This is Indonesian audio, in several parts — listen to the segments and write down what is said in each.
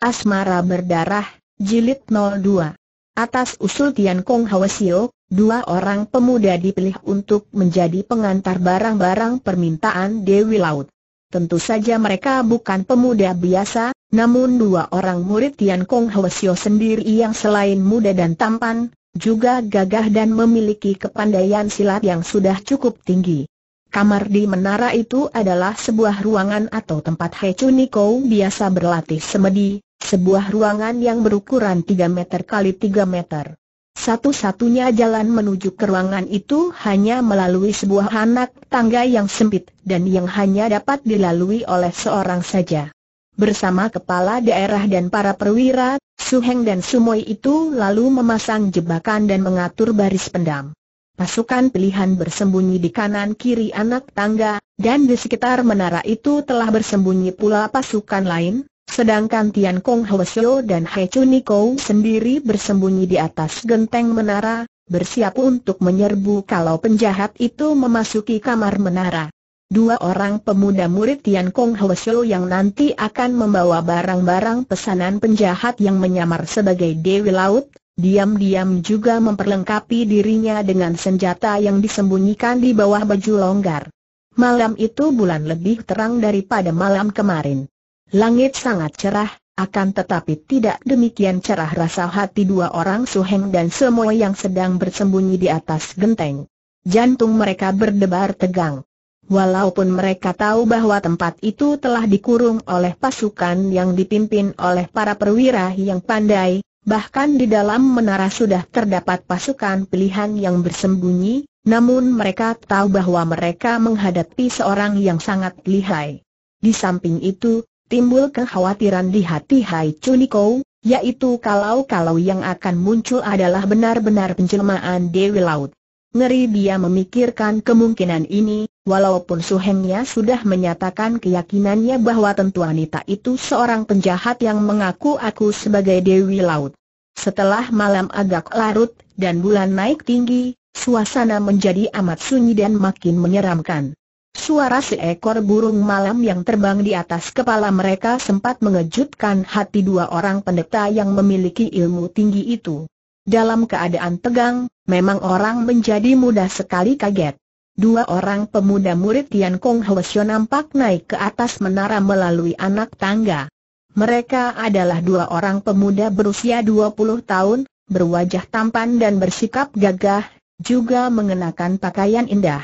Asmara Berdarah, Jilid 02. Atas usul Tian Kong Hwasio, dua orang pemuda dipilih untuk menjadi pengantar barang-barang permintaan Dewi Laut. Tentu saja mereka bukan pemuda biasa, namun dua orang murid Tian Kong Hwasio sendiri yang selain muda dan tampan, juga gagah dan memiliki kepandaian silat yang sudah cukup tinggi. Kamar di menara itu adalah sebuah ruangan atau tempat Hecuniko biasa berlatih semedi, sebuah ruangan yang berukuran 3 meter kali 3 meter. Satu-satunya jalan menuju ke ruangan itu hanya melalui sebuah anak tangga yang sempit dan yang hanya dapat dilalui oleh seorang saja. Bersama kepala daerah dan para perwira, Suheng dan Sumoi itu lalu memasang jebakan dan mengatur baris pendam. Pasukan pilihan bersembunyi di kanan kiri anak tangga, dan di sekitar menara itu telah bersembunyi pula pasukan lain, Sedangkan Tian Kong Hwasyo dan He Chuniko sendiri bersembunyi di atas genteng menara, bersiap untuk menyerbu kalau penjahat itu memasuki kamar menara. Dua orang pemuda murid Tian Kong Hwasyo yang nanti akan membawa barang-barang pesanan penjahat yang menyamar sebagai Dewi Laut, diam-diam juga memperlengkapi dirinya dengan senjata yang disembunyikan di bawah baju longgar. Malam itu bulan lebih terang daripada malam kemarin. Langit sangat cerah, akan tetapi tidak demikian cerah rasa hati dua orang Suheng dan semua yang sedang bersembunyi di atas genteng. Jantung mereka berdebar tegang. Walaupun mereka tahu bahwa tempat itu telah dikurung oleh pasukan yang dipimpin oleh para perwira yang pandai, bahkan di dalam menara sudah terdapat pasukan pilihan yang bersembunyi, namun mereka tahu bahwa mereka menghadapi seorang yang sangat lihai. Di samping itu, timbul kekhawatiran di hati Hai Chuniko, yaitu kalau-kalau yang akan muncul adalah benar-benar penjelmaan Dewi Laut. Ngeri dia memikirkan kemungkinan ini, walaupun suhengnya sudah menyatakan keyakinannya bahwa tentu wanita itu seorang penjahat yang mengaku-aku sebagai Dewi Laut. Setelah malam agak larut dan bulan naik tinggi, suasana menjadi amat sunyi dan makin menyeramkan. Suara seekor burung malam yang terbang di atas kepala mereka sempat mengejutkan hati dua orang pendeta yang memiliki ilmu tinggi itu. Dalam keadaan tegang, memang orang menjadi mudah sekali kaget. Dua orang pemuda murid Tian Kong Hwesyo nampak naik ke atas menara melalui anak tangga. Mereka adalah dua orang pemuda berusia 20 tahun, berwajah tampan dan bersikap gagah, juga mengenakan pakaian indah.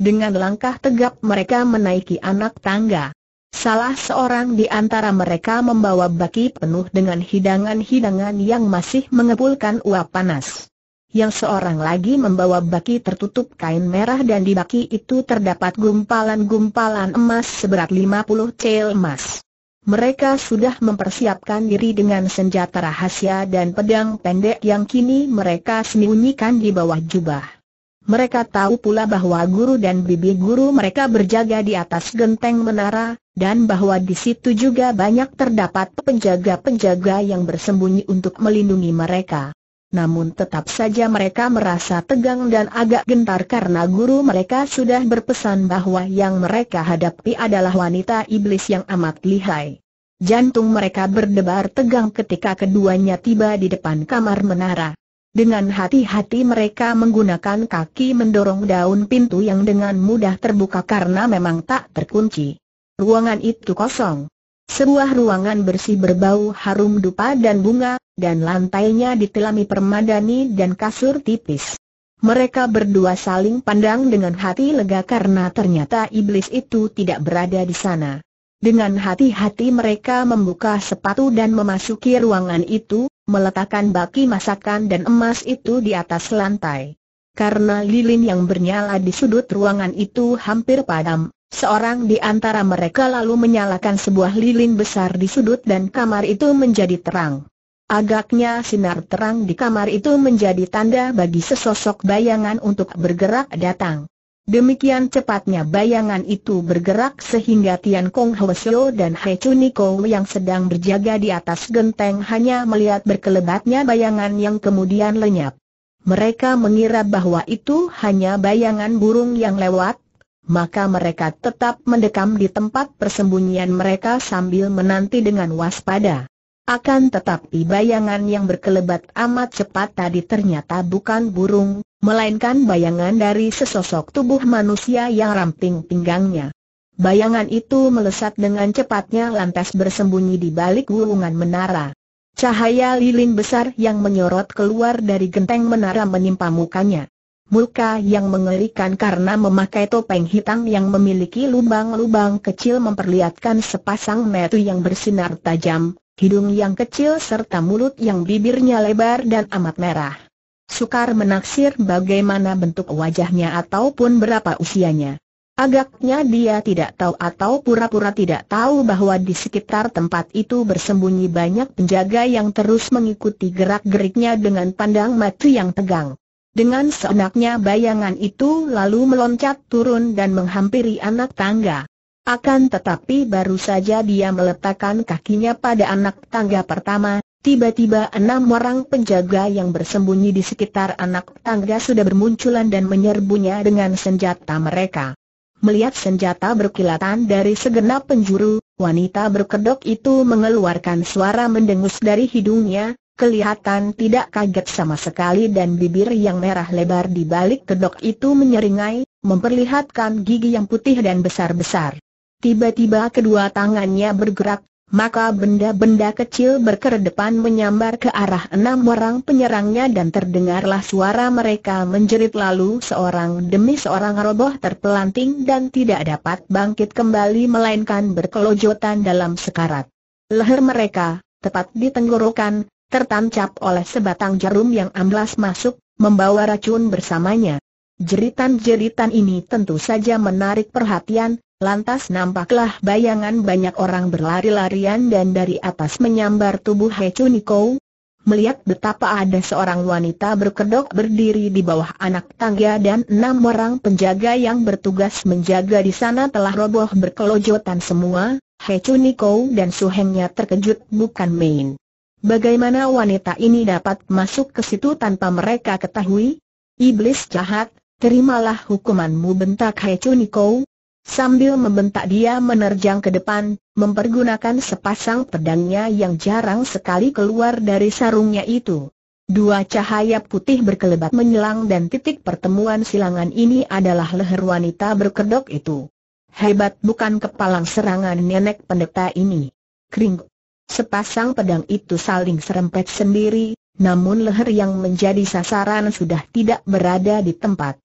Dengan langkah tegap mereka menaiki anak tangga. Salah seorang di antara mereka membawa baki penuh dengan hidangan-hidangan yang masih mengepulkan uap panas. Yang seorang lagi membawa baki tertutup kain merah dan di baki itu terdapat gumpalan-gumpalan emas seberat 50 cel emas. Mereka sudah mempersiapkan diri dengan senjata rahasia dan pedang pendek yang kini mereka sembunyikan di bawah jubah. Mereka tahu pula bahwa guru dan bibi guru mereka berjaga di atas genteng menara, dan bahwa di situ juga banyak terdapat penjaga-penjaga yang bersembunyi untuk melindungi mereka. Namun tetap saja mereka merasa tegang dan agak gentar karena guru mereka sudah berpesan bahwa yang mereka hadapi adalah wanita iblis yang amat lihai. Jantung mereka berdebar tegang ketika keduanya tiba di depan kamar menara. Dengan hati-hati mereka menggunakan kaki mendorong daun pintu yang dengan mudah terbuka karena memang tak terkunci. Ruangan itu kosong. Sebuah ruangan bersih berbau harum dupa dan bunga, dan lantainya ditelami permadani dan kasur tipis. Mereka berdua saling pandang dengan hati lega karena ternyata iblis itu tidak berada di sana. Dengan hati-hati mereka membuka sepatu dan memasuki ruangan itu, meletakkan baki masakan dan emas itu di atas lantai. Karena lilin yang bernyala di sudut ruangan itu hampir padam, seorang di antara mereka lalu menyalakan sebuah lilin besar di sudut dan kamar itu menjadi terang. Agaknya sinar terang di kamar itu menjadi tanda bagi sesosok bayangan untuk bergerak datang. Demikian cepatnya bayangan itu bergerak sehingga Tian Kong Hwasyo dan He Chuniko yang sedang berjaga di atas genteng hanya melihat berkelebatnya bayangan yang kemudian lenyap. Mereka mengira bahwa itu hanya bayangan burung yang lewat, maka mereka tetap mendekam di tempat persembunyian mereka sambil menanti dengan waspada. Akan tetapi bayangan yang berkelebat amat cepat tadi ternyata bukan burung, melainkan bayangan dari sesosok tubuh manusia yang ramping pinggangnya. Bayangan itu melesat dengan cepatnya lantas bersembunyi di balik gulungan menara. Cahaya lilin besar yang menyorot keluar dari genteng menara menimpa mukanya. Muka yang mengerikan karena memakai topeng hitam yang memiliki lubang-lubang kecil memperlihatkan sepasang mata yang bersinar tajam, hidung yang kecil serta mulut yang bibirnya lebar dan amat merah. Sukar menaksir bagaimana bentuk wajahnya ataupun berapa usianya. Agaknya dia tidak tahu atau pura-pura tidak tahu bahwa di sekitar tempat itu bersembunyi banyak penjaga yang terus mengikuti gerak-geriknya dengan pandang mata yang tegang. Dengan seenaknya bayangan itu lalu meloncat turun dan menghampiri anak tangga. Akan tetapi baru saja dia meletakkan kakinya pada anak tangga pertama, Tiba-tiba enam orang penjaga yang bersembunyi di sekitar anak tangga sudah bermunculan dan menyerbunya dengan senjata mereka. Melihat senjata berkilatan dari segenap penjuru, wanita berkedok itu mengeluarkan suara mendengus dari hidungnya, kelihatan tidak kaget sama sekali dan bibir yang merah lebar di balik kedok itu menyeringai, memperlihatkan gigi yang putih dan besar-besar. Tiba-tiba kedua tangannya bergerak, maka benda-benda kecil berkedepan menyambar ke arah enam orang penyerangnya dan terdengarlah suara mereka menjerit lalu seorang demi seorang roboh terpelanting dan tidak dapat bangkit kembali melainkan berkelojotan dalam sekarat. Leher mereka, tepat di tenggorokan, tertancap oleh sebatang jarum yang amblas masuk, membawa racun bersamanya. Jeritan-jeritan ini tentu saja menarik perhatian, Lantas nampaklah bayangan banyak orang berlari-larian dan dari atas menyambar tubuh He Chuniko. Melihat betapa ada seorang wanita berkedok berdiri di bawah anak tangga dan enam orang penjaga yang bertugas menjaga di sana telah roboh berkelojotan semua, He Chuniko dan suhengnya terkejut bukan main. Bagaimana wanita ini dapat masuk ke situ tanpa mereka ketahui? Iblis jahat, terimalah hukumanmu bentak He Chuniko, Sambil membentak dia menerjang ke depan, mempergunakan sepasang pedangnya yang jarang sekali keluar dari sarungnya itu. Dua cahaya putih berkelebat menyelang dan titik pertemuan silangan ini adalah leher wanita berkedok itu. Hebat bukan kepalang serangan nenek pendeta ini. Kring. Sepasang pedang itu saling serempet sendiri, namun leher yang menjadi sasaran sudah tidak berada di tempat.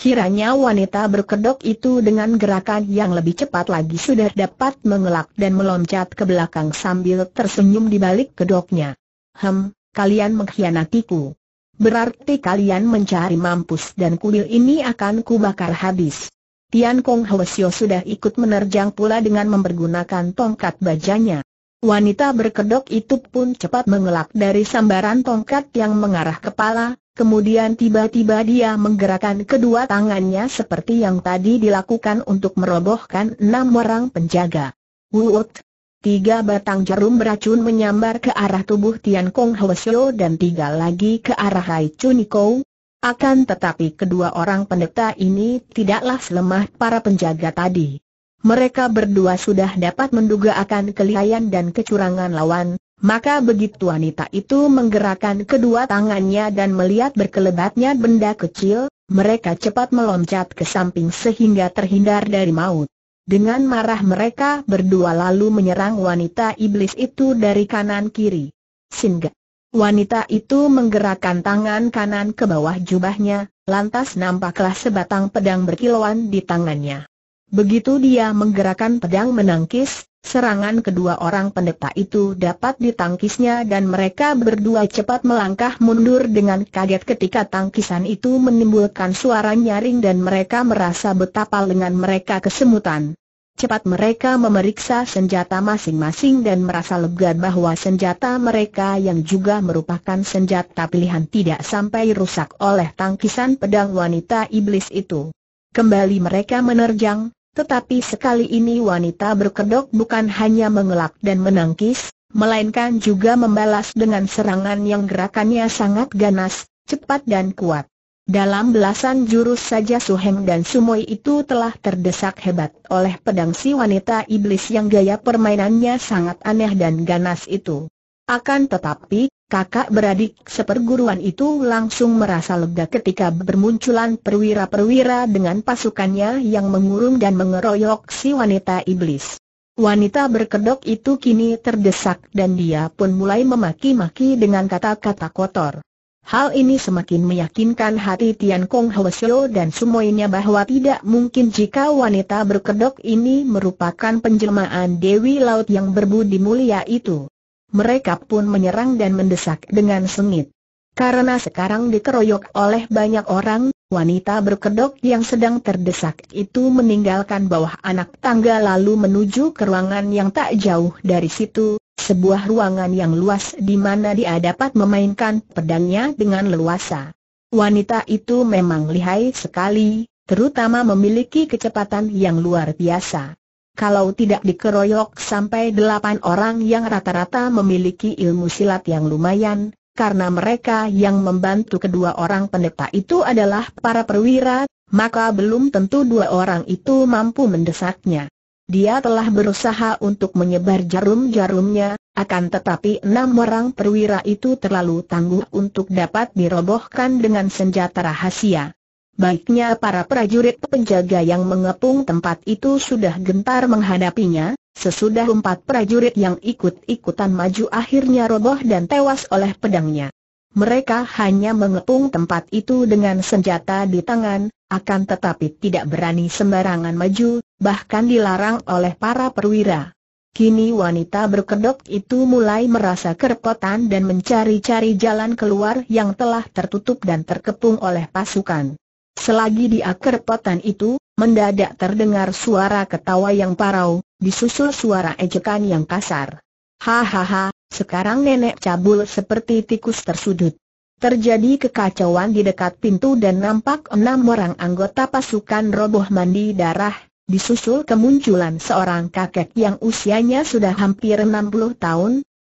Kiranya wanita berkedok itu dengan gerakan yang lebih cepat lagi sudah dapat mengelak dan meloncat ke belakang sambil tersenyum di balik kedoknya. Hem, kalian mengkhianatiku. Berarti kalian mencari mampus dan kuil ini akan kubakar habis. Tian Kong Hwasyo sudah ikut menerjang pula dengan mempergunakan tongkat bajanya. Wanita berkedok itu pun cepat mengelak dari sambaran tongkat yang mengarah kepala, Kemudian tiba-tiba dia menggerakkan kedua tangannya seperti yang tadi dilakukan untuk merobohkan enam orang penjaga. Wuut! Tiga batang jarum beracun menyambar ke arah tubuh Tian Kong Hwasyo dan tiga lagi ke arah Hai Chunikou. Akan tetapi kedua orang pendeta ini tidaklah selemah para penjaga tadi. Mereka berdua sudah dapat menduga akan kelihayan dan kecurangan lawan, maka begitu wanita itu menggerakkan kedua tangannya dan melihat berkelebatnya benda kecil, mereka cepat meloncat ke samping sehingga terhindar dari maut. Dengan marah mereka berdua lalu menyerang wanita iblis itu dari kanan kiri. Singgah. Wanita itu menggerakkan tangan kanan ke bawah jubahnya, lantas nampaklah sebatang pedang berkilauan di tangannya. Begitu dia menggerakkan pedang menangkis, serangan kedua orang pendeta itu dapat ditangkisnya dan mereka berdua cepat melangkah mundur dengan kaget ketika tangkisan itu menimbulkan suara nyaring dan mereka merasa betapa lengan mereka kesemutan. Cepat mereka memeriksa senjata masing-masing dan merasa lega bahwa senjata mereka yang juga merupakan senjata pilihan tidak sampai rusak oleh tangkisan pedang wanita iblis itu. Kembali mereka menerjang, tetapi sekali ini wanita berkedok bukan hanya mengelak dan menangkis, melainkan juga membalas dengan serangan yang gerakannya sangat ganas, cepat dan kuat. Dalam belasan jurus saja Suheng dan sumoy itu telah terdesak hebat oleh pedang si wanita iblis yang gaya permainannya sangat aneh dan ganas itu. Akan tetapi, Kakak beradik seperguruan itu langsung merasa lega ketika bermunculan perwira-perwira dengan pasukannya yang mengurung dan mengeroyok si wanita iblis. Wanita berkedok itu kini terdesak dan dia pun mulai memaki-maki dengan kata-kata kotor. Hal ini semakin meyakinkan hati Tian Kong Hwasyo dan semuanya bahwa tidak mungkin jika wanita berkedok ini merupakan penjelmaan Dewi Laut yang berbudi mulia itu mereka pun menyerang dan mendesak dengan sengit. Karena sekarang dikeroyok oleh banyak orang, wanita berkedok yang sedang terdesak itu meninggalkan bawah anak tangga lalu menuju ke ruangan yang tak jauh dari situ, sebuah ruangan yang luas di mana dia dapat memainkan pedangnya dengan leluasa. Wanita itu memang lihai sekali, terutama memiliki kecepatan yang luar biasa kalau tidak dikeroyok sampai delapan orang yang rata-rata memiliki ilmu silat yang lumayan, karena mereka yang membantu kedua orang pendeta itu adalah para perwira, maka belum tentu dua orang itu mampu mendesaknya. Dia telah berusaha untuk menyebar jarum-jarumnya, akan tetapi enam orang perwira itu terlalu tangguh untuk dapat dirobohkan dengan senjata rahasia. Baiknya para prajurit penjaga yang mengepung tempat itu sudah gentar menghadapinya, sesudah empat prajurit yang ikut-ikutan maju akhirnya roboh dan tewas oleh pedangnya. Mereka hanya mengepung tempat itu dengan senjata di tangan, akan tetapi tidak berani sembarangan maju, bahkan dilarang oleh para perwira. Kini wanita berkedok itu mulai merasa kerepotan dan mencari-cari jalan keluar yang telah tertutup dan terkepung oleh pasukan. Selagi di akar potan itu, mendadak terdengar suara ketawa yang parau, disusul suara ejekan yang kasar. Hahaha, sekarang nenek cabul seperti tikus tersudut. Terjadi kekacauan di dekat pintu dan nampak enam orang anggota pasukan roboh mandi darah, disusul kemunculan seorang kakek yang usianya sudah hampir 60 tahun.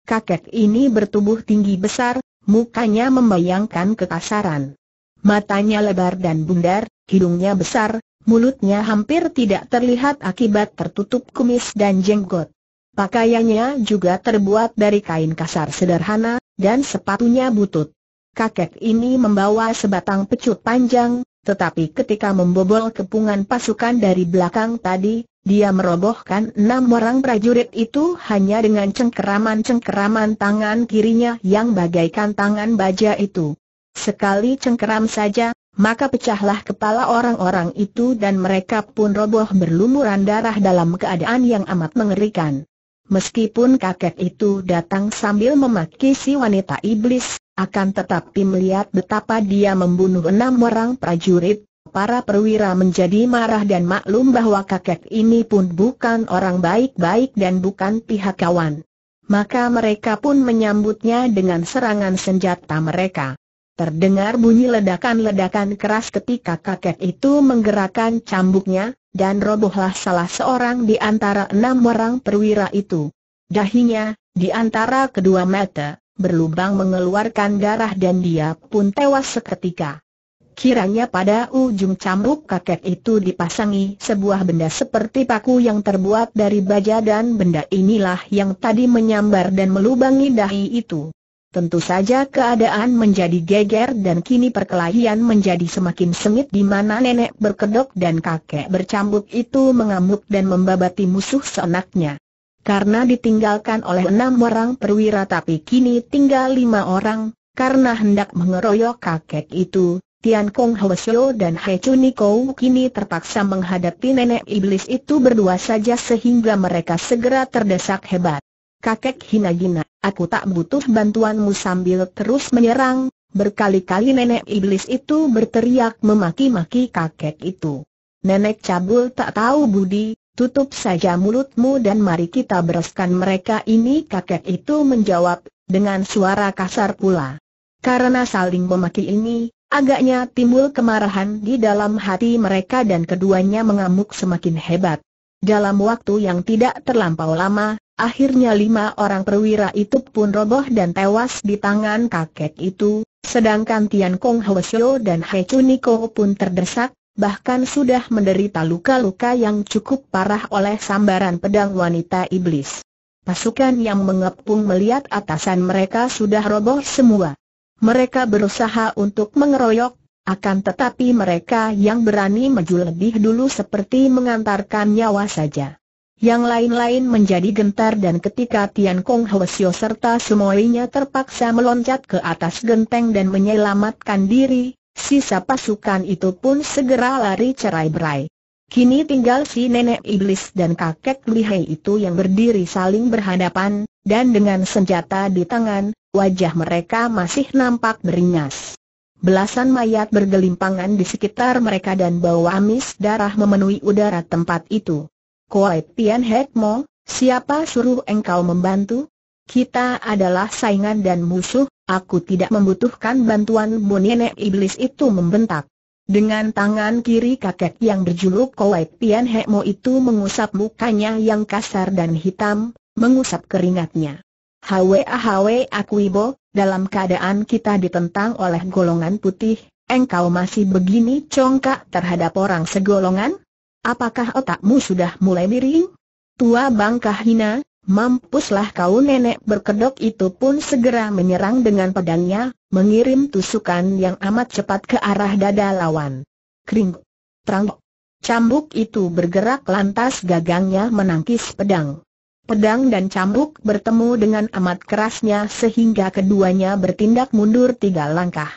Kakek ini bertubuh tinggi besar, mukanya membayangkan kekasaran. Matanya lebar dan bundar, hidungnya besar, mulutnya hampir tidak terlihat akibat tertutup kumis dan jenggot. Pakaiannya juga terbuat dari kain kasar sederhana, dan sepatunya butut. Kakek ini membawa sebatang pecut panjang, tetapi ketika membobol kepungan pasukan dari belakang tadi, dia merobohkan enam orang prajurit itu hanya dengan cengkeraman-cengkeraman tangan kirinya yang bagaikan tangan baja itu. Sekali cengkeram saja, maka pecahlah kepala orang-orang itu dan mereka pun roboh berlumuran darah dalam keadaan yang amat mengerikan. Meskipun kakek itu datang sambil memaki si wanita iblis, akan tetapi melihat betapa dia membunuh enam orang prajurit, para perwira menjadi marah dan maklum bahwa kakek ini pun bukan orang baik-baik dan bukan pihak kawan. Maka mereka pun menyambutnya dengan serangan senjata mereka. Terdengar bunyi ledakan-ledakan keras ketika kakek itu menggerakkan cambuknya, dan robohlah salah seorang di antara enam orang perwira itu. Dahinya, di antara kedua mata, berlubang mengeluarkan darah dan dia pun tewas seketika. Kiranya pada ujung cambuk kakek itu dipasangi sebuah benda seperti paku yang terbuat dari baja dan benda inilah yang tadi menyambar dan melubangi dahi itu. Tentu saja keadaan menjadi geger dan kini perkelahian menjadi semakin sengit di mana nenek berkedok dan kakek bercambuk itu mengamuk dan membabati musuh seenaknya. Karena ditinggalkan oleh enam orang perwira tapi kini tinggal lima orang, karena hendak mengeroyok kakek itu, Tian Kong Hwasyo dan He Chuniko kini terpaksa menghadapi nenek iblis itu berdua saja sehingga mereka segera terdesak hebat. Kakek hina Hinagina Aku tak butuh bantuanmu sambil terus menyerang, berkali-kali nenek iblis itu berteriak memaki-maki kakek itu. Nenek cabul tak tahu budi, tutup saja mulutmu dan mari kita bereskan mereka ini kakek itu menjawab, dengan suara kasar pula. Karena saling memaki ini, agaknya timbul kemarahan di dalam hati mereka dan keduanya mengamuk semakin hebat. Dalam waktu yang tidak terlampau lama, Akhirnya lima orang perwira itu pun roboh dan tewas di tangan kakek itu, sedangkan Tian Kong Hwasyo dan He Chuniko pun terdesak, bahkan sudah menderita luka-luka yang cukup parah oleh sambaran pedang wanita iblis. Pasukan yang mengepung melihat atasan mereka sudah roboh semua. Mereka berusaha untuk mengeroyok, akan tetapi mereka yang berani maju lebih dulu seperti mengantarkan nyawa saja. Yang lain-lain menjadi gentar dan ketika Tian Kong Hwasyo serta semuanya terpaksa meloncat ke atas genteng dan menyelamatkan diri, sisa pasukan itu pun segera lari cerai berai. Kini tinggal si nenek iblis dan kakek lihai itu yang berdiri saling berhadapan, dan dengan senjata di tangan, wajah mereka masih nampak beringas. Belasan mayat bergelimpangan di sekitar mereka dan bau amis darah memenuhi udara tempat itu. Kuai Tian Hek Mo, siapa suruh engkau membantu? Kita adalah saingan dan musuh, aku tidak membutuhkan Bu nenek iblis itu membentak. Dengan tangan kiri kakek yang berjuluk Kowai Tian Mo itu mengusap mukanya yang kasar dan hitam, mengusap keringatnya. Hwa Hwa Akuibo, dalam keadaan kita ditentang oleh golongan putih, engkau masih begini congkak terhadap orang segolongan? Apakah otakmu sudah mulai miring? Tua bangkah hina, mampuslah kau nenek berkedok itu pun segera menyerang dengan pedangnya, mengirim tusukan yang amat cepat ke arah dada lawan. Kring, terang, cambuk itu bergerak lantas gagangnya menangkis pedang. Pedang dan cambuk bertemu dengan amat kerasnya sehingga keduanya bertindak mundur tiga langkah.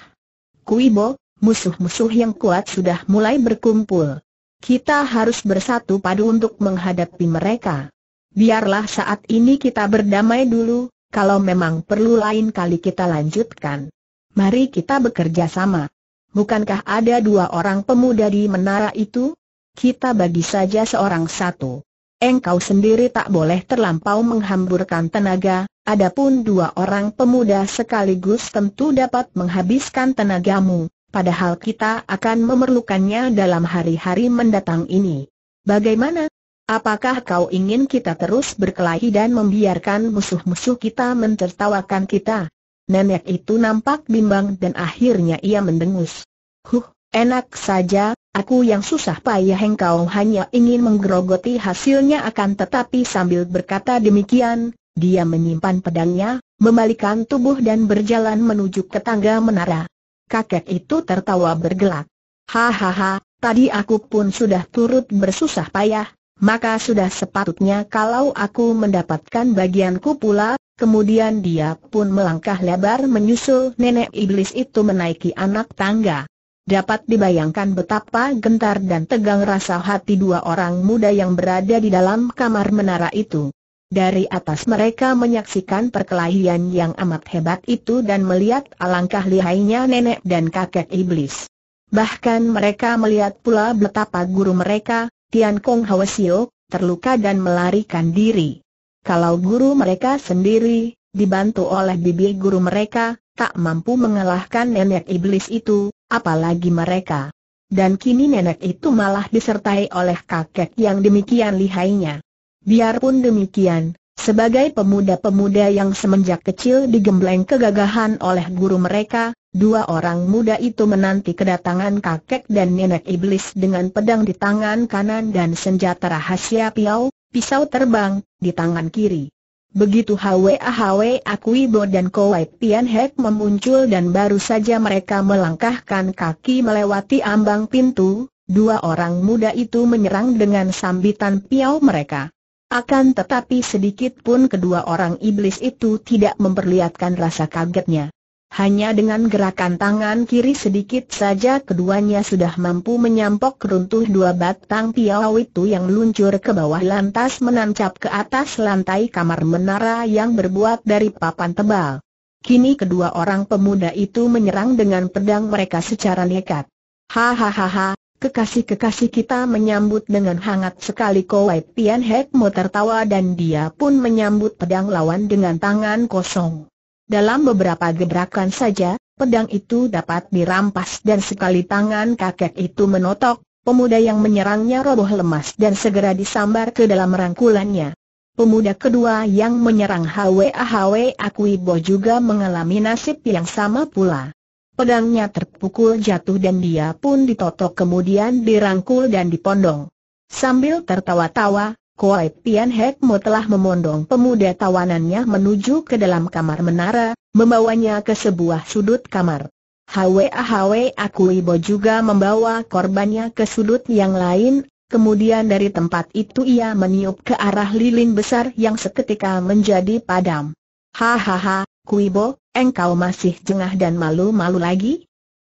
Kuibo, musuh-musuh yang kuat sudah mulai berkumpul. Kita harus bersatu padu untuk menghadapi mereka. Biarlah saat ini kita berdamai dulu, kalau memang perlu lain kali kita lanjutkan. Mari kita bekerja sama. Bukankah ada dua orang pemuda di menara itu? Kita bagi saja seorang satu. Engkau sendiri tak boleh terlampau menghamburkan tenaga, adapun dua orang pemuda sekaligus tentu dapat menghabiskan tenagamu padahal kita akan memerlukannya dalam hari-hari mendatang ini. Bagaimana? Apakah kau ingin kita terus berkelahi dan membiarkan musuh-musuh kita mentertawakan kita? Nenek itu nampak bimbang dan akhirnya ia mendengus. Huh, enak saja, aku yang susah payah engkau hanya ingin menggerogoti hasilnya akan tetapi sambil berkata demikian, dia menyimpan pedangnya, membalikan tubuh dan berjalan menuju ke tangga menara kakek itu tertawa bergelak. Hahaha, tadi aku pun sudah turut bersusah payah, maka sudah sepatutnya kalau aku mendapatkan bagianku pula, kemudian dia pun melangkah lebar menyusul nenek iblis itu menaiki anak tangga. Dapat dibayangkan betapa gentar dan tegang rasa hati dua orang muda yang berada di dalam kamar menara itu. Dari atas mereka menyaksikan perkelahian yang amat hebat itu dan melihat alangkah lihainya nenek dan kakek iblis. Bahkan mereka melihat pula betapa guru mereka, Tian Kong Hwasio, terluka dan melarikan diri. Kalau guru mereka sendiri, dibantu oleh bibi guru mereka, tak mampu mengalahkan nenek iblis itu, apalagi mereka. Dan kini nenek itu malah disertai oleh kakek yang demikian lihainya. Biarpun demikian, sebagai pemuda-pemuda yang semenjak kecil digembleng kegagahan oleh guru mereka, dua orang muda itu menanti kedatangan kakek dan nenek iblis dengan pedang di tangan kanan dan senjata rahasia piau, pisau terbang, di tangan kiri. Begitu Hwa Hwa Akuibo dan Kowai Pian Hek memuncul dan baru saja mereka melangkahkan kaki melewati ambang pintu, dua orang muda itu menyerang dengan sambitan piau mereka. Akan tetapi sedikit pun kedua orang iblis itu tidak memperlihatkan rasa kagetnya. Hanya dengan gerakan tangan kiri sedikit saja keduanya sudah mampu menyampok runtuh dua batang piau itu yang luncur ke bawah lantas menancap ke atas lantai kamar menara yang berbuat dari papan tebal. Kini kedua orang pemuda itu menyerang dengan pedang mereka secara nekat. Hahaha, Kekasih-kekasih kita menyambut dengan hangat sekali Kowai Pian Hek Mo tertawa dan dia pun menyambut pedang lawan dengan tangan kosong. Dalam beberapa gebrakan saja, pedang itu dapat dirampas dan sekali tangan kakek itu menotok, pemuda yang menyerangnya roboh lemas dan segera disambar ke dalam rangkulannya. Pemuda kedua yang menyerang Hwa Hwa Akuibo juga mengalami nasib yang sama pula. Pedangnya terpukul jatuh dan dia pun ditotok kemudian dirangkul dan dipondong. Sambil tertawa-tawa, Koai Pian Hek telah memondong pemuda tawanannya menuju ke dalam kamar menara, membawanya ke sebuah sudut kamar. Hwa Hwa Akuibo juga membawa korbannya ke sudut yang lain, kemudian dari tempat itu ia meniup ke arah lilin besar yang seketika menjadi padam. Hahaha, Kuibo, engkau masih jengah dan malu-malu lagi?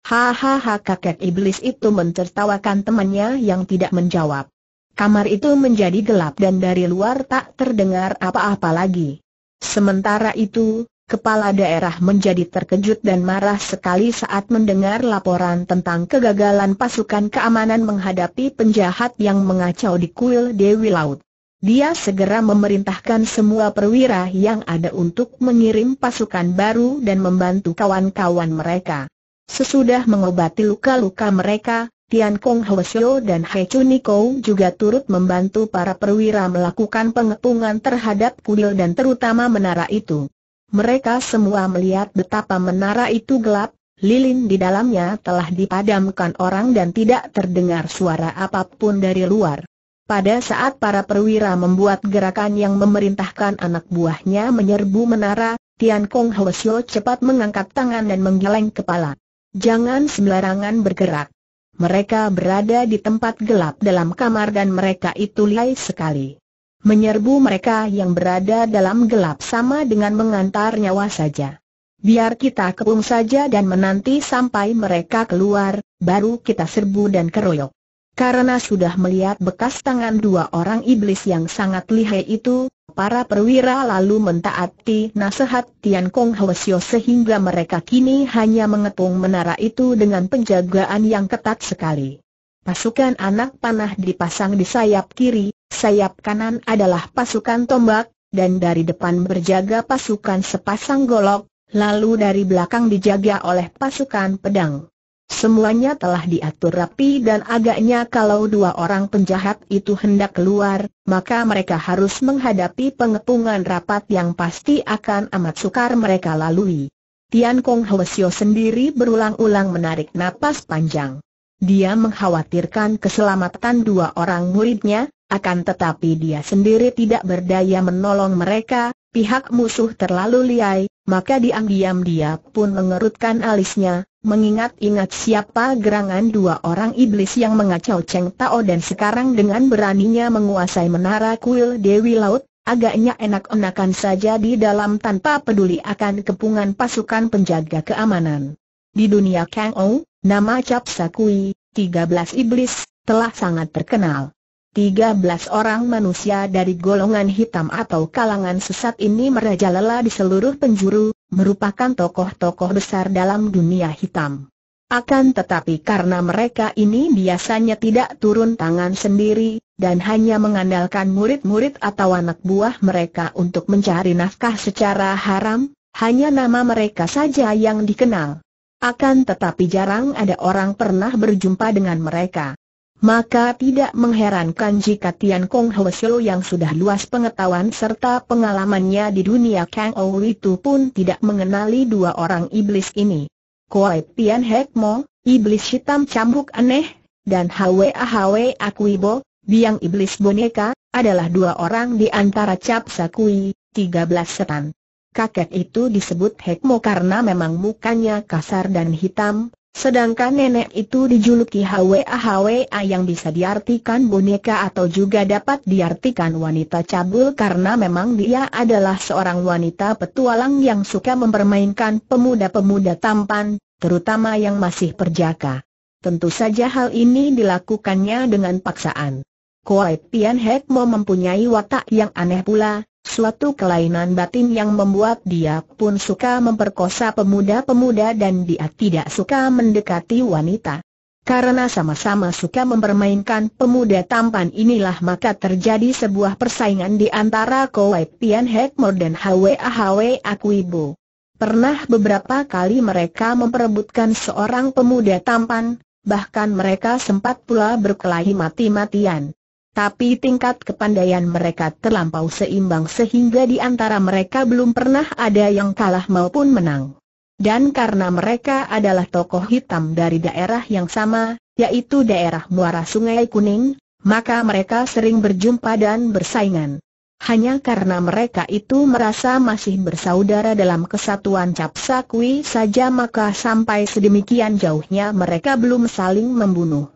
Hahaha kakek iblis itu mentertawakan temannya yang tidak menjawab. Kamar itu menjadi gelap dan dari luar tak terdengar apa-apa lagi. Sementara itu, kepala daerah menjadi terkejut dan marah sekali saat mendengar laporan tentang kegagalan pasukan keamanan menghadapi penjahat yang mengacau di kuil Dewi Laut. Dia segera memerintahkan semua perwira yang ada untuk mengirim pasukan baru dan membantu kawan-kawan mereka. Sesudah mengobati luka-luka mereka, Tian Kong Hwasyo dan He Chuniko juga turut membantu para perwira melakukan pengepungan terhadap kuil dan terutama menara itu. Mereka semua melihat betapa menara itu gelap, lilin di dalamnya telah dipadamkan orang dan tidak terdengar suara apapun dari luar. Pada saat para perwira membuat gerakan yang memerintahkan anak buahnya menyerbu menara, Tian Kong Hwasyo cepat mengangkat tangan dan menggeleng kepala. Jangan sembarangan bergerak. Mereka berada di tempat gelap dalam kamar dan mereka itu lihai sekali. Menyerbu mereka yang berada dalam gelap sama dengan mengantar nyawa saja. Biar kita kepung saja dan menanti sampai mereka keluar, baru kita serbu dan keroyok. Karena sudah melihat bekas tangan dua orang iblis yang sangat lihai itu, para perwira lalu mentaati nasihat Tian Kong Hwasyo sehingga mereka kini hanya mengetung menara itu dengan penjagaan yang ketat sekali. Pasukan anak panah dipasang di sayap kiri, sayap kanan adalah pasukan tombak, dan dari depan berjaga pasukan sepasang golok, lalu dari belakang dijaga oleh pasukan pedang. Semuanya telah diatur rapi dan agaknya kalau dua orang penjahat itu hendak keluar, maka mereka harus menghadapi pengepungan rapat yang pasti akan amat sukar mereka lalui. Tian Kong Hwasyo sendiri berulang-ulang menarik napas panjang. Dia mengkhawatirkan keselamatan dua orang muridnya, akan tetapi dia sendiri tidak berdaya menolong mereka, pihak musuh terlalu liai, maka diam-diam dia pun mengerutkan alisnya, mengingat-ingat siapa gerangan dua orang iblis yang mengacau Cheng Tao dan sekarang dengan beraninya menguasai menara kuil Dewi Laut, agaknya enak-enakan saja di dalam tanpa peduli akan kepungan pasukan penjaga keamanan. Di dunia Kang Ou, nama Cap Sakui, 13 iblis, telah sangat terkenal. 13 orang manusia dari golongan hitam atau kalangan sesat ini merajalela di seluruh penjuru, merupakan tokoh-tokoh besar dalam dunia hitam. Akan tetapi karena mereka ini biasanya tidak turun tangan sendiri, dan hanya mengandalkan murid-murid atau anak buah mereka untuk mencari nafkah secara haram, hanya nama mereka saja yang dikenal. Akan tetapi jarang ada orang pernah berjumpa dengan mereka. Maka tidak mengherankan jika Tian Kong Hwesyo yang sudah luas pengetahuan serta pengalamannya di dunia Kang Ou itu pun tidak mengenali dua orang iblis ini. Kuai Tian Hek Mo, iblis hitam cambuk aneh, dan Hwa Hwa Akuibo, biang iblis boneka, adalah dua orang di antara Cap Sakui, 13 setan. Kakek itu disebut Hekmo karena memang mukanya kasar dan hitam, Sedangkan nenek itu dijuluki HWA-HWA yang bisa diartikan boneka atau juga dapat diartikan wanita cabul karena memang dia adalah seorang wanita petualang yang suka mempermainkan pemuda-pemuda tampan, terutama yang masih perjaka. Tentu saja hal ini dilakukannya dengan paksaan. Kuai Pian Hek Mo mempunyai watak yang aneh pula, Suatu kelainan batin yang membuat dia pun suka memperkosa pemuda-pemuda dan dia tidak suka mendekati wanita. Karena sama-sama suka mempermainkan pemuda tampan inilah maka terjadi sebuah persaingan di antara Kowai Pian Hekmor dan Hwa Hwa Akuibo. Pernah beberapa kali mereka memperebutkan seorang pemuda tampan, bahkan mereka sempat pula berkelahi mati-matian. Tapi tingkat kepandaian mereka terlampau seimbang sehingga di antara mereka belum pernah ada yang kalah maupun menang. Dan karena mereka adalah tokoh hitam dari daerah yang sama, yaitu daerah muara Sungai Kuning, maka mereka sering berjumpa dan bersaingan. Hanya karena mereka itu merasa masih bersaudara dalam kesatuan Capsa saja maka sampai sedemikian jauhnya mereka belum saling membunuh.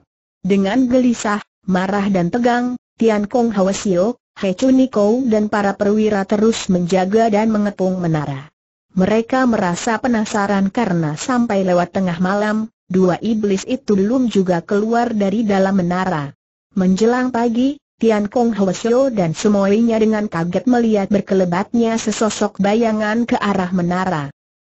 Dengan gelisah, marah dan tegang, Tian Kong Hwasio, He Chuniko dan para perwira terus menjaga dan mengepung menara. Mereka merasa penasaran karena sampai lewat tengah malam, dua iblis itu belum juga keluar dari dalam menara. Menjelang pagi, Tian Kong Sio dan semuanya dengan kaget melihat berkelebatnya sesosok bayangan ke arah menara.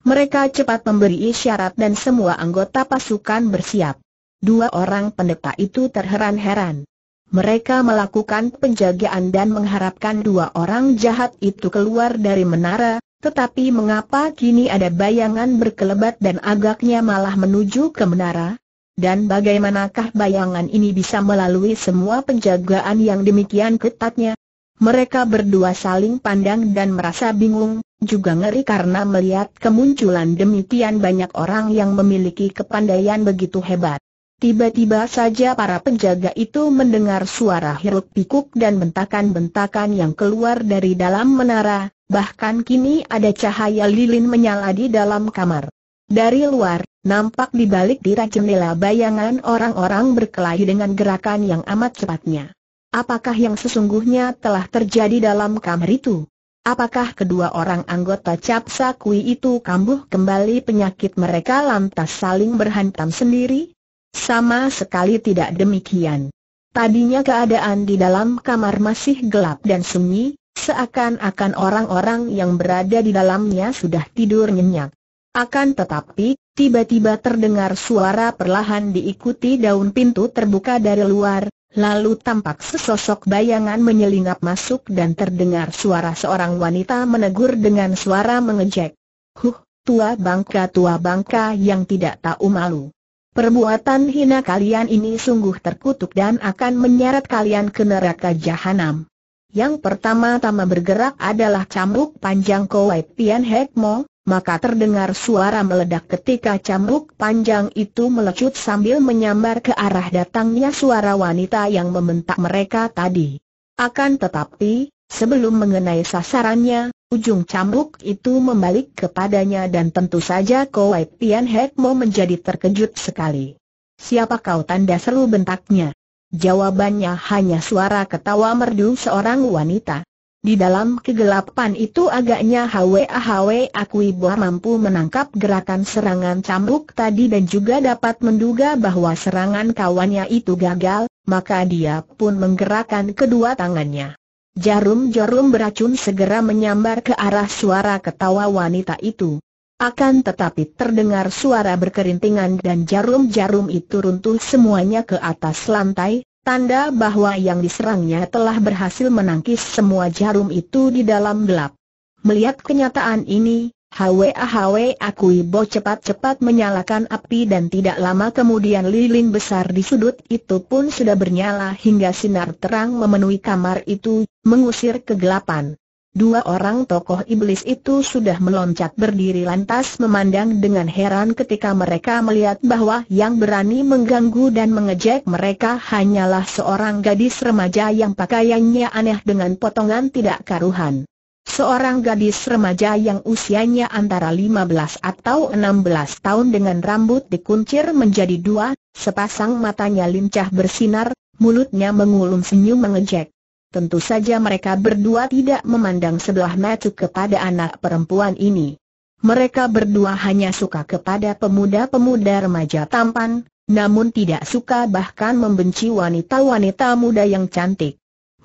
Mereka cepat memberi isyarat dan semua anggota pasukan bersiap. Dua orang pendeta itu terheran-heran. Mereka melakukan penjagaan dan mengharapkan dua orang jahat itu keluar dari menara, tetapi mengapa kini ada bayangan berkelebat dan agaknya malah menuju ke menara? Dan bagaimanakah bayangan ini bisa melalui semua penjagaan yang demikian ketatnya? Mereka berdua saling pandang dan merasa bingung, juga ngeri karena melihat kemunculan demikian banyak orang yang memiliki kepandaian begitu hebat. Tiba-tiba saja para penjaga itu mendengar suara hiruk pikuk dan bentakan-bentakan yang keluar dari dalam menara, bahkan kini ada cahaya lilin menyala di dalam kamar. Dari luar, nampak di balik tirai jendela bayangan orang-orang berkelahi dengan gerakan yang amat cepatnya. Apakah yang sesungguhnya telah terjadi dalam kamar itu? Apakah kedua orang anggota Capsa Kui itu kambuh kembali penyakit mereka lantas saling berhantam sendiri? Sama sekali tidak demikian. Tadinya keadaan di dalam kamar masih gelap dan sunyi, seakan-akan orang-orang yang berada di dalamnya sudah tidur nyenyak. Akan tetapi, tiba-tiba terdengar suara perlahan diikuti daun pintu terbuka dari luar, lalu tampak sesosok bayangan menyelinap masuk dan terdengar suara seorang wanita menegur dengan suara mengejek. Huh, tua bangka tua bangka yang tidak tahu malu. Perbuatan hina kalian ini sungguh terkutuk dan akan menyeret kalian ke neraka jahanam. Yang pertama-tama bergerak adalah cambuk panjang Kowai Pian Hekmo, maka terdengar suara meledak ketika cambuk panjang itu melecut sambil menyambar ke arah datangnya suara wanita yang membentak mereka tadi. Akan tetapi, sebelum mengenai sasarannya, Ujung cambuk itu membalik kepadanya dan tentu saja Kowai Pian Hek Mo menjadi terkejut sekali. Siapa kau tanda seru bentaknya? Jawabannya hanya suara ketawa merdu seorang wanita. Di dalam kegelapan itu agaknya Hwa Hwa Akui Boh mampu menangkap gerakan serangan cambuk tadi dan juga dapat menduga bahwa serangan kawannya itu gagal, maka dia pun menggerakkan kedua tangannya. Jarum-jarum beracun segera menyambar ke arah suara ketawa wanita itu. Akan tetapi terdengar suara berkerintingan dan jarum-jarum itu runtuh semuanya ke atas lantai, tanda bahwa yang diserangnya telah berhasil menangkis semua jarum itu di dalam gelap. Melihat kenyataan ini, Hwa ah, Hwa Akui Bo cepat-cepat menyalakan api dan tidak lama kemudian lilin besar di sudut itu pun sudah bernyala hingga sinar terang memenuhi kamar itu, mengusir kegelapan. Dua orang tokoh iblis itu sudah meloncat berdiri lantas memandang dengan heran ketika mereka melihat bahwa yang berani mengganggu dan mengejek mereka hanyalah seorang gadis remaja yang pakaiannya aneh dengan potongan tidak karuhan. Seorang gadis remaja yang usianya antara 15 atau 16 tahun dengan rambut dikuncir menjadi dua, sepasang matanya lincah bersinar, mulutnya mengulum senyum mengejek. Tentu saja mereka berdua tidak memandang sebelah mata kepada anak perempuan ini. Mereka berdua hanya suka kepada pemuda-pemuda remaja tampan, namun tidak suka bahkan membenci wanita-wanita muda yang cantik.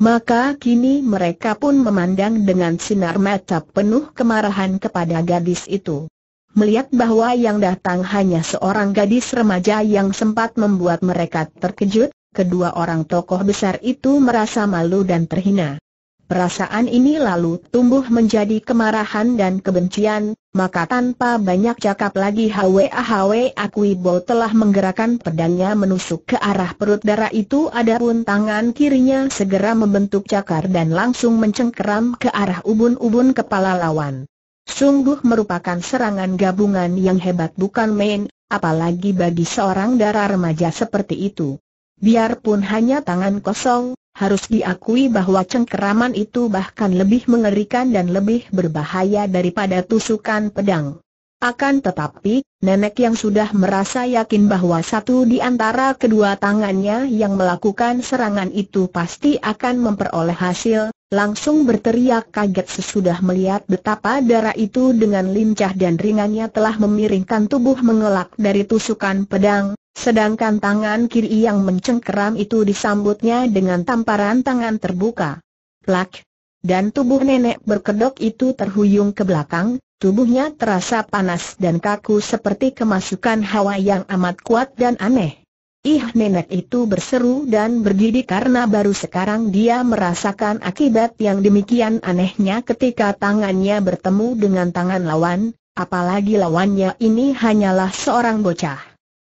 Maka kini mereka pun memandang dengan sinar mata penuh kemarahan kepada gadis itu. Melihat bahwa yang datang hanya seorang gadis remaja yang sempat membuat mereka terkejut, kedua orang tokoh besar itu merasa malu dan terhina. Perasaan ini lalu tumbuh menjadi kemarahan dan kebencian, maka tanpa banyak cakap lagi Hwa Hwa Akuibo telah menggerakkan pedangnya menusuk ke arah perut darah itu adapun tangan kirinya segera membentuk cakar dan langsung mencengkeram ke arah ubun-ubun kepala lawan. Sungguh merupakan serangan gabungan yang hebat bukan main, apalagi bagi seorang darah remaja seperti itu. Biarpun hanya tangan kosong, harus diakui bahwa cengkeraman itu bahkan lebih mengerikan dan lebih berbahaya daripada tusukan pedang. Akan tetapi, nenek yang sudah merasa yakin bahwa satu di antara kedua tangannya yang melakukan serangan itu pasti akan memperoleh hasil, langsung berteriak kaget sesudah melihat betapa darah itu dengan lincah dan ringannya telah memiringkan tubuh mengelak dari tusukan pedang, Sedangkan tangan kiri yang mencengkeram itu disambutnya dengan tamparan tangan terbuka. Plak! Dan tubuh nenek berkedok itu terhuyung ke belakang, tubuhnya terasa panas dan kaku seperti kemasukan hawa yang amat kuat dan aneh. Ih nenek itu berseru dan berdiri karena baru sekarang dia merasakan akibat yang demikian anehnya ketika tangannya bertemu dengan tangan lawan, apalagi lawannya ini hanyalah seorang bocah.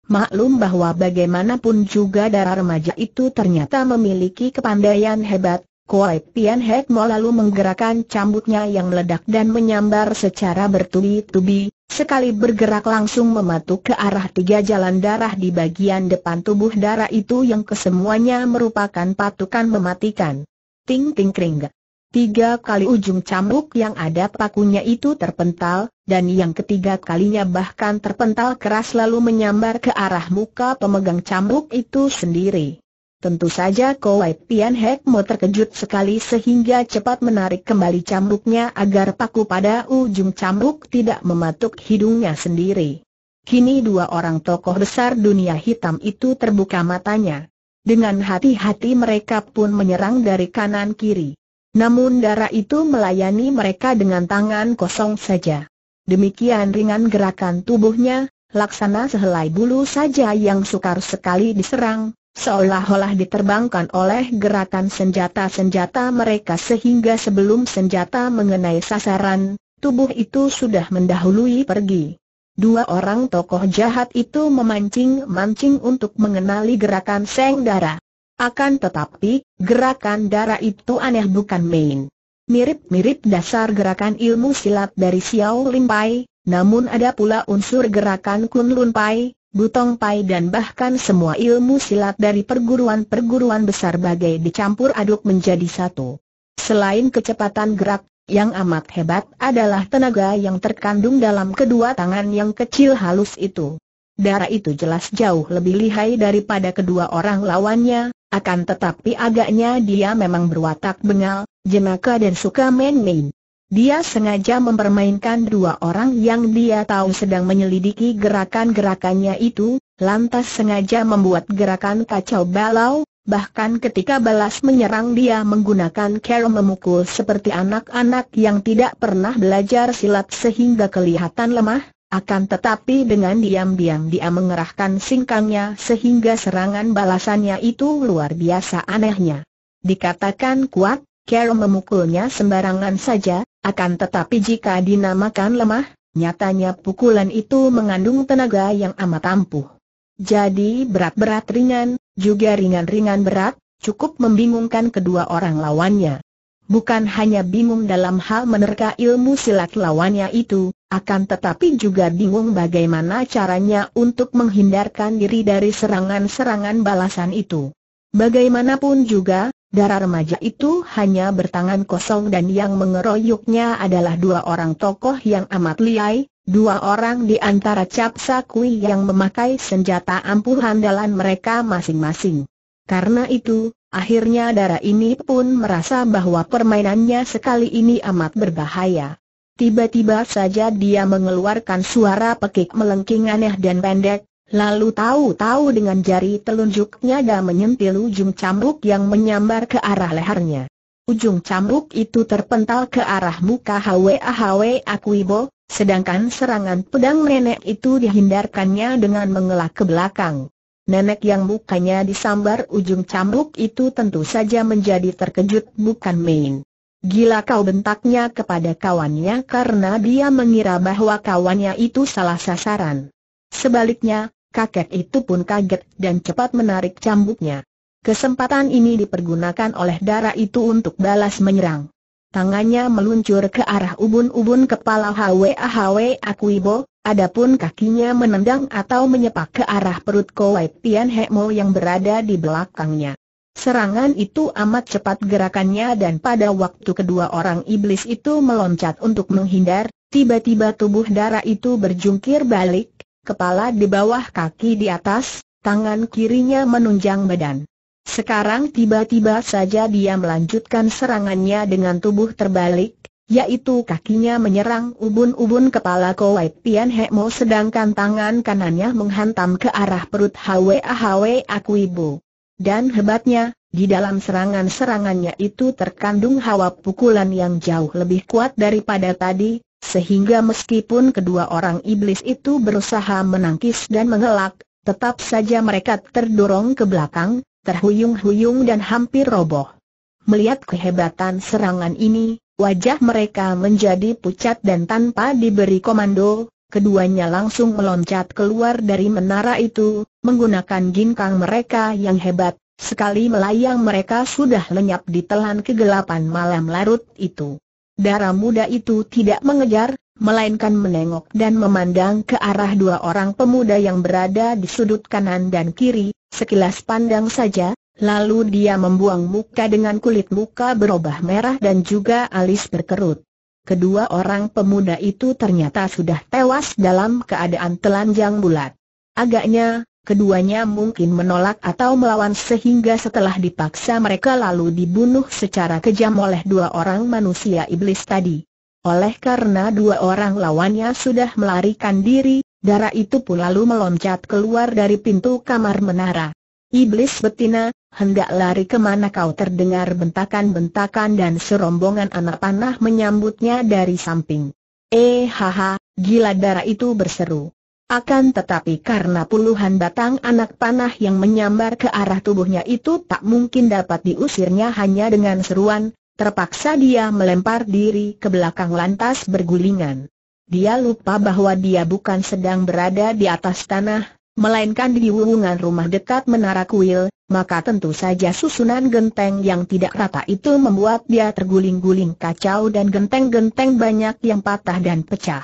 Maklum bahwa bagaimanapun juga darah remaja itu ternyata memiliki kepandaian hebat, Kuai Pian Hek Mo lalu menggerakkan cambuknya yang meledak dan menyambar secara bertubi-tubi, sekali bergerak langsung mematuk ke arah tiga jalan darah di bagian depan tubuh darah itu yang kesemuanya merupakan patukan mematikan. Ting ting kring. Tiga kali ujung cambuk yang ada pakunya itu terpental, dan yang ketiga kalinya bahkan terpental keras lalu menyambar ke arah muka pemegang cambuk itu sendiri. Tentu saja Kowai Pian Hek terkejut sekali sehingga cepat menarik kembali cambuknya agar paku pada ujung cambuk tidak mematuk hidungnya sendiri. Kini dua orang tokoh besar dunia hitam itu terbuka matanya. Dengan hati-hati mereka pun menyerang dari kanan kiri. Namun darah itu melayani mereka dengan tangan kosong saja. Demikian ringan gerakan tubuhnya, laksana sehelai bulu saja yang sukar sekali diserang, seolah-olah diterbangkan oleh gerakan senjata-senjata mereka sehingga sebelum senjata mengenai sasaran, tubuh itu sudah mendahului pergi. Dua orang tokoh jahat itu memancing-mancing untuk mengenali gerakan Seng darah. Akan tetapi, gerakan darah itu aneh bukan main. Mirip-mirip dasar gerakan ilmu silat dari Xiao Lin Pai, namun ada pula unsur gerakan Kun Lun Pai, Butong Pai dan bahkan semua ilmu silat dari perguruan-perguruan besar bagai dicampur aduk menjadi satu. Selain kecepatan gerak, yang amat hebat adalah tenaga yang terkandung dalam kedua tangan yang kecil halus itu. Darah itu jelas jauh lebih lihai daripada kedua orang lawannya, akan tetapi agaknya dia memang berwatak bengal, jenaka dan suka main-main. Dia sengaja mempermainkan dua orang yang dia tahu sedang menyelidiki gerakan-gerakannya itu, lantas sengaja membuat gerakan kacau balau, bahkan ketika balas menyerang dia menggunakan cara memukul seperti anak-anak yang tidak pernah belajar silat sehingga kelihatan lemah, akan tetapi dengan diam-diam dia mengerahkan singkangnya sehingga serangan balasannya itu luar biasa anehnya. Dikatakan kuat, Carol memukulnya sembarangan saja, akan tetapi jika dinamakan lemah, nyatanya pukulan itu mengandung tenaga yang amat ampuh. Jadi berat-berat ringan, juga ringan-ringan berat, cukup membingungkan kedua orang lawannya. Bukan hanya bingung dalam hal menerka ilmu silat lawannya itu, akan tetapi juga bingung bagaimana caranya untuk menghindarkan diri dari serangan-serangan balasan itu. Bagaimanapun juga, darah remaja itu hanya bertangan kosong dan yang mengeroyoknya adalah dua orang tokoh yang amat liai, dua orang di antara capsa Sakui yang memakai senjata ampuh handalan mereka masing-masing. Karena itu, akhirnya darah ini pun merasa bahwa permainannya sekali ini amat berbahaya. Tiba-tiba saja dia mengeluarkan suara pekik melengking aneh dan pendek, lalu tahu-tahu dengan jari telunjuknya dia menyentil ujung cambuk yang menyambar ke arah lehernya. Ujung cambuk itu terpental ke arah muka Hwa Hwa Akuibo, sedangkan serangan pedang nenek itu dihindarkannya dengan mengelak ke belakang. Nenek yang mukanya disambar ujung cambuk itu tentu saja menjadi terkejut bukan main. Gila kau bentaknya kepada kawannya karena dia mengira bahwa kawannya itu salah sasaran. Sebaliknya, kakek itu pun kaget dan cepat menarik cambuknya. Kesempatan ini dipergunakan oleh darah itu untuk balas menyerang. Tangannya meluncur ke arah ubun-ubun kepala Hwa Hwa Akuibo, adapun kakinya menendang atau menyepak ke arah perut Kowai Pian Hekmo yang berada di belakangnya. Serangan itu amat cepat gerakannya dan pada waktu kedua orang iblis itu meloncat untuk menghindar, tiba-tiba tubuh darah itu berjungkir balik, kepala di bawah kaki di atas, tangan kirinya menunjang badan. Sekarang tiba-tiba saja dia melanjutkan serangannya dengan tubuh terbalik, yaitu kakinya menyerang ubun-ubun kepala Kowai Pian Hekmo sedangkan tangan kanannya menghantam ke arah perut Hwa Hwa akuibu. Dan hebatnya, di dalam serangan-serangannya itu terkandung hawa pukulan yang jauh lebih kuat daripada tadi, sehingga meskipun kedua orang iblis itu berusaha menangkis dan mengelak, tetap saja mereka terdorong ke belakang, terhuyung-huyung dan hampir roboh. Melihat kehebatan serangan ini, wajah mereka menjadi pucat dan tanpa diberi komando, keduanya langsung meloncat keluar dari menara itu, menggunakan ginkang mereka yang hebat, sekali melayang mereka sudah lenyap di telan kegelapan malam larut itu. Darah muda itu tidak mengejar, melainkan menengok dan memandang ke arah dua orang pemuda yang berada di sudut kanan dan kiri, sekilas pandang saja, lalu dia membuang muka dengan kulit muka berubah merah dan juga alis berkerut kedua orang pemuda itu ternyata sudah tewas dalam keadaan telanjang bulat. Agaknya, keduanya mungkin menolak atau melawan sehingga setelah dipaksa mereka lalu dibunuh secara kejam oleh dua orang manusia iblis tadi. Oleh karena dua orang lawannya sudah melarikan diri, darah itu pun lalu meloncat keluar dari pintu kamar menara. Iblis betina, hendak lari kemana kau terdengar bentakan-bentakan dan serombongan anak panah menyambutnya dari samping. Eh haha, gila darah itu berseru. Akan tetapi karena puluhan batang anak panah yang menyambar ke arah tubuhnya itu tak mungkin dapat diusirnya hanya dengan seruan, terpaksa dia melempar diri ke belakang lantas bergulingan. Dia lupa bahwa dia bukan sedang berada di atas tanah, melainkan di wuungan rumah dekat menara kuil, maka tentu saja susunan genteng yang tidak rata itu membuat dia terguling-guling kacau dan genteng-genteng banyak yang patah dan pecah.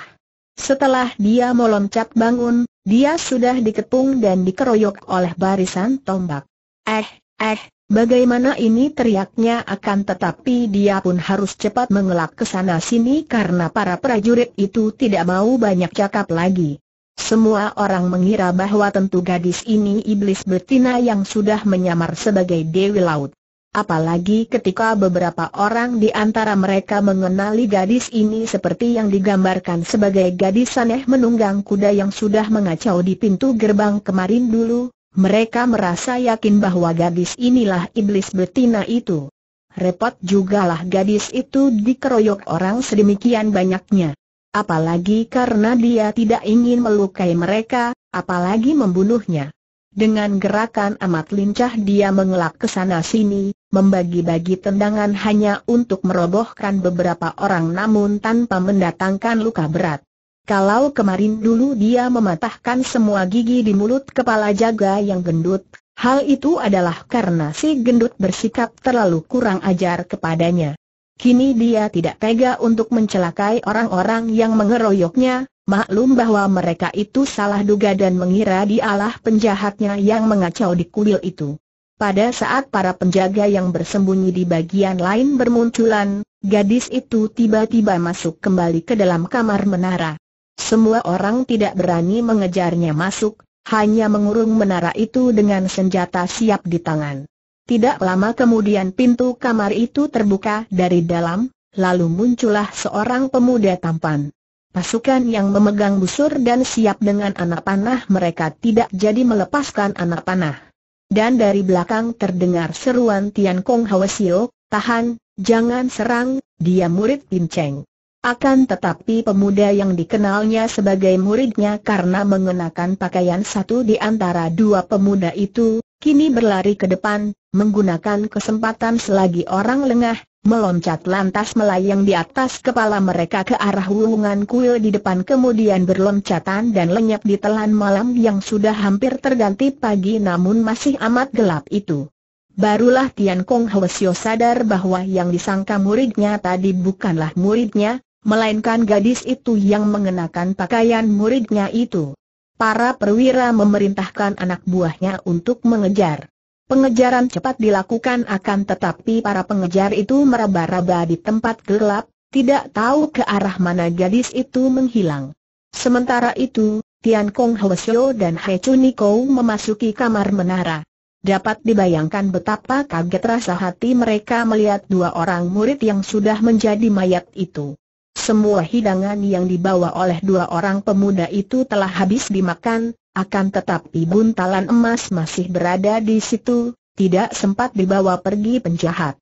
Setelah dia meloncat bangun, dia sudah dikepung dan dikeroyok oleh barisan tombak. Eh, eh, bagaimana ini teriaknya akan tetapi dia pun harus cepat mengelak ke sana sini karena para prajurit itu tidak mau banyak cakap lagi. Semua orang mengira bahwa tentu gadis ini iblis betina yang sudah menyamar sebagai Dewi Laut. Apalagi ketika beberapa orang di antara mereka mengenali gadis ini seperti yang digambarkan sebagai gadis aneh menunggang kuda yang sudah mengacau di pintu gerbang kemarin dulu, mereka merasa yakin bahwa gadis inilah iblis betina itu. Repot jugalah gadis itu dikeroyok orang sedemikian banyaknya apalagi karena dia tidak ingin melukai mereka, apalagi membunuhnya. Dengan gerakan amat lincah dia mengelak ke sana-sini, membagi-bagi tendangan hanya untuk merobohkan beberapa orang namun tanpa mendatangkan luka berat. Kalau kemarin dulu dia mematahkan semua gigi di mulut kepala jaga yang gendut, hal itu adalah karena si gendut bersikap terlalu kurang ajar kepadanya. Kini dia tidak tega untuk mencelakai orang-orang yang mengeroyoknya, maklum bahwa mereka itu salah duga dan mengira dialah penjahatnya yang mengacau di kuil itu. Pada saat para penjaga yang bersembunyi di bagian lain bermunculan, gadis itu tiba-tiba masuk kembali ke dalam kamar menara. Semua orang tidak berani mengejarnya masuk, hanya mengurung menara itu dengan senjata siap di tangan. Tidak lama kemudian pintu kamar itu terbuka dari dalam, lalu muncullah seorang pemuda tampan. Pasukan yang memegang busur dan siap dengan anak panah mereka tidak jadi melepaskan anak panah. Dan dari belakang terdengar seruan Tian Kong Hwasio, tahan, jangan serang, dia murid Pinceng. Cheng. Akan tetapi pemuda yang dikenalnya sebagai muridnya karena mengenakan pakaian satu di antara dua pemuda itu, kini berlari ke depan, menggunakan kesempatan selagi orang lengah, meloncat lantas melayang di atas kepala mereka ke arah wulungan kuil di depan kemudian berloncatan dan lenyap di telan malam yang sudah hampir terganti pagi namun masih amat gelap itu. Barulah Tian Kong Hwesyo sadar bahwa yang disangka muridnya tadi bukanlah muridnya, melainkan gadis itu yang mengenakan pakaian muridnya itu. Para perwira memerintahkan anak buahnya untuk mengejar. Pengejaran cepat dilakukan akan tetapi para pengejar itu meraba-raba di tempat gelap, tidak tahu ke arah mana gadis itu menghilang. Sementara itu, Tian Kong Hwasyo dan He Chuniko memasuki kamar menara. Dapat dibayangkan betapa kaget rasa hati mereka melihat dua orang murid yang sudah menjadi mayat itu. Semua hidangan yang dibawa oleh dua orang pemuda itu telah habis dimakan, akan tetapi buntalan emas masih berada di situ, tidak sempat dibawa pergi penjahat.